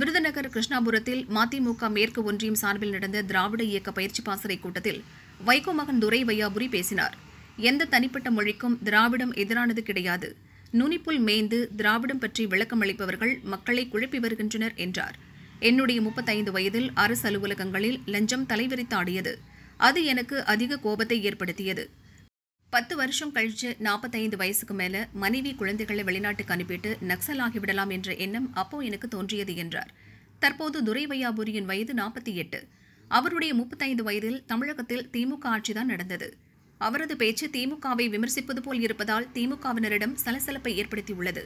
விருதுநகர் கிருஷ்ணாபுரத்தில் மதிமுக மேற்கு ஒன்றியம் சார்பில் நடந்த திராவிட இயக்க பயிற்சி பாசறை கூட்டத்தில் வைகோ மகன் துரை வையாபுரி பேசினார் எந்த தனிப்பட்ட மொழிக்கும் திராவிடம் எதிரானது கிடையாது நுனிப்புல் மேய்ந்து திராவிடம் பற்றி விளக்கம் அளிப்பவர்கள் மக்களை குழப்பி வருகின்றனர் என்றார் என்னுடைய முப்பத்தைந்து வயதில் அரசு அலுவலகங்களில் லஞ்சம் தலைவிரித்தாடியது அது எனக்கு அதிக கோபத்தை ஏற்படுத்தியது பத்து வருஷம் கழிச்சு நாற்பத்தைந்து வயசுக்கு மேலே மனைவி குழந்தைகளை வெளிநாட்டுக்கு அனுப்பிட்டு நக்சல் ஆகிவிடலாம் என்ற எண்ணம் அப்போ எனக்கு தோன்றியது என்றார் தற்போது துரை வையாபுரியின் வயது நாற்பத்தி எட்டு அவருடைய முப்பத்தைந்து வயதில் தமிழகத்தில் திமுக ஆட்சிதான் நடந்தது அவரது பேச்சு திமுகவை விமர்சிப்பது போல் இருப்பதால் திமுகவினரிடம் சலசலப்பை ஏற்படுத்தியுள்ளது